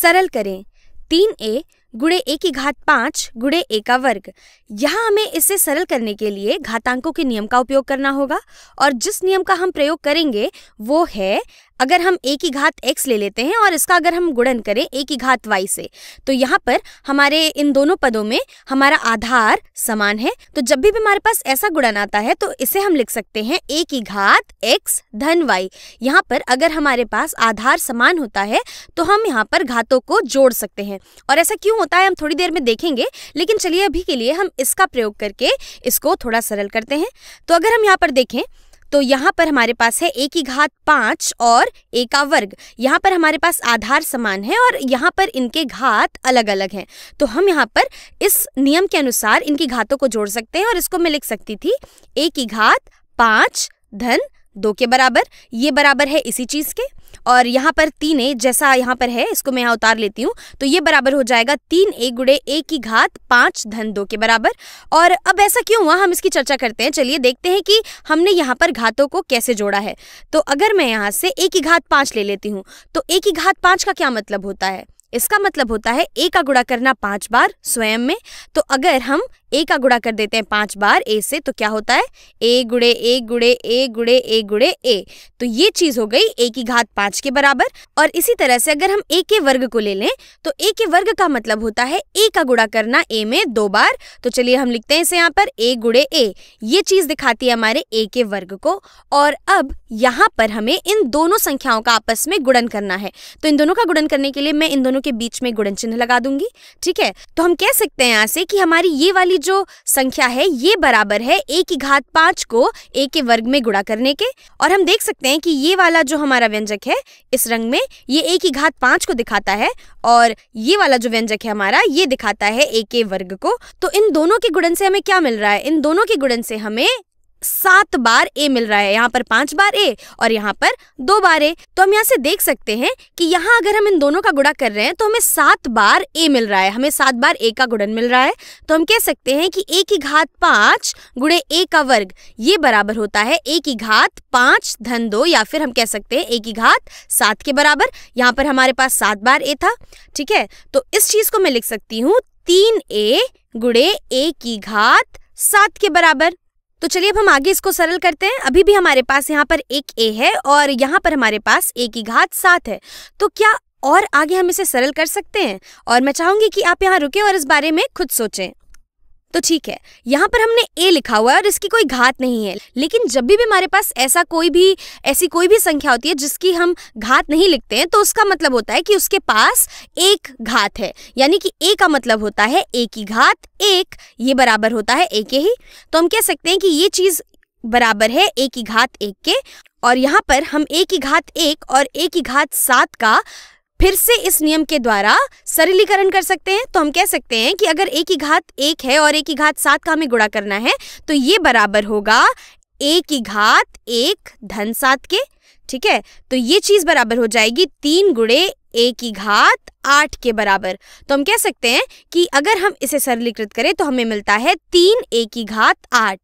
सरल करें तीन ए गुड़े ए की घात पाँच गुड़े ए का वर्ग यहाँ हमें इसे सरल करने के लिए घातांकों के नियम का उपयोग करना होगा और जिस नियम का हम प्रयोग करेंगे वो है अगर हम ए की घात एक्स ले लेते हैं और इसका अगर हम गुणन करें ए की घात वाई से तो यहाँ पर हमारे इन दोनों पदों में हमारा आधार समान है तो जब भी हमारे पास ऐसा गुणन आता है तो इसे हम लिख सकते हैं ए की घात एक्स धन वाई यहाँ पर अगर हमारे पास आधार समान होता है तो हम यहाँ पर घातों को जोड़ सकते हैं और ऐसा क्यों होता है हम थोड़ी देर में देखेंगे लेकिन चलिए अभी के लिए हम इसका प्रयोग करके इसको थोड़ा सरल करते हैं तो अगर हम यहाँ पर देखें तो यहाँ पर हमारे पास है एक ही घात पाँच और एका का वर्ग यहाँ पर हमारे पास आधार समान है और यहाँ पर इनके घात अलग अलग हैं तो हम यहाँ पर इस नियम के अनुसार इनकी घातों को जोड़ सकते हैं और इसको मैं लिख सकती थी एक ही घात पाँच धन दो के बराबर ये बराबर है इसी चीज़ के और यहाँ पर तीन ए जैसा यहाँ पर है इसको मैं यहाँ उतार लेती हूँ तो ये बराबर हो जाएगा तीन ए गुड़े ए की घात पाँच धन दो के बराबर और अब ऐसा क्यों हुआ हम इसकी चर्चा करते हैं चलिए देखते हैं कि हमने यहाँ पर घातों को कैसे जोड़ा है तो अगर मैं यहाँ से ए की घात पाँच ले लेती हूँ तो ए की घात पाँच का क्या मतलब होता है इसका मतलब होता है ए का गुड़ा करना पांच बार स्वयं में तो अगर हम ए का गुड़ा कर देते हैं पांच बार ए से तो क्या होता है ए गुड़े ए गुड़े ए गुड़े ए गुड़े ए तो ये चीज हो गई ए की घात पांच के बराबर और इसी तरह से अगर हम ए के वर्ग को ले लें तो ए के वर्ग का मतलब होता है ए का गुड़ा करना ए में दो बार तो चलिए हम लिखते हैं इसे यहाँ पर ए गुड़े ए ये चीज दिखाती है हमारे ए के वर्ग को और अब यहाँ पर हमें इन दोनों संख्याओं का आपस में गुणन करना है तो इन दोनों का गुणन करने के लिए मैं इन दोनों के बीच में गुणन चिन्ह लगा दूंगी ठीक है तो हम कह सकते हैं यहाँ से कि हमारी ये वाली जो संख्या है ये बराबर है ए की घात पांच को ए के वर्ग में गुड़ा करने के और हम देख सकते हैं कि ये वाला जो हमारा व्यंजक है इस रंग में ये ए की घात पांच को दिखाता है और ये वाला जो व्यंजक है हमारा ये दिखाता है ए के वर्ग को तो इन दोनों के गुणन से हमें क्या मिल रहा है इन दोनों के गुणन से हमें सात बार ए मिल रहा है यहाँ पर पांच बार ए और यहाँ पर दो बार ए तो हम यहाँ से देख सकते हैं कि यहाँ अगर हम इन दोनों का गुड़ा कर रहे हैं तो हमें सात बार ए मिल रहा है हमें सात बार ए का गुड़न मिल रहा है तो हम कह सकते हैं कि ए की घात पांच गुड़े ए का वर्ग ये बराबर होता है ए की घात पांच धन दो या फिर हम कह सकते हैं ए की घात सात के बराबर यहाँ पर हमारे पास सात बार ए था ठीक है तो इस चीज को मैं लिख सकती हूँ तीन ए गुड़े ए की घात सात के बराबर तो चलिए अब हम आगे इसको सरल करते हैं अभी भी हमारे पास यहाँ पर एक ए है और यहाँ पर हमारे पास ए की घात सात है तो क्या और आगे हम इसे सरल कर सकते हैं और मैं चाहूंगी कि आप यहाँ रुके और इस बारे में खुद सोचें तो ठीक है यहाँ पर हमने ए लिखा हुआ है और इसकी कोई घात नहीं है लेकिन जब भी हमारे पास ऐसा कोई भी ऐसी कोई भी संख्या होती है जिसकी हम घात नहीं लिखते हैं तो उसका मतलब होता है कि उसके पास एक घात है यानी कि ए का मतलब होता है ए की घात एक ये बराबर होता है ए के ही तो हम कह सकते हैं कि ये चीज बराबर है ए की घात एक के और यहाँ पर हम ए की घात एक और ए की घात सात का फिर से इस नियम के द्वारा सरलीकरण कर सकते हैं तो हम कह सकते हैं कि अगर एक ही घात एक है और एक ही घात सात का हमें गुणा करना है तो ये बराबर होगा एक ही घात एक धन सात के ठीक है तो ये चीज बराबर हो जाएगी तीन गुड़े एक ही घात आठ के बराबर तो हम कह सकते हैं कि अगर हम इसे सरलीकृत करें तो हमें मिलता है तीन एक ही घात आठ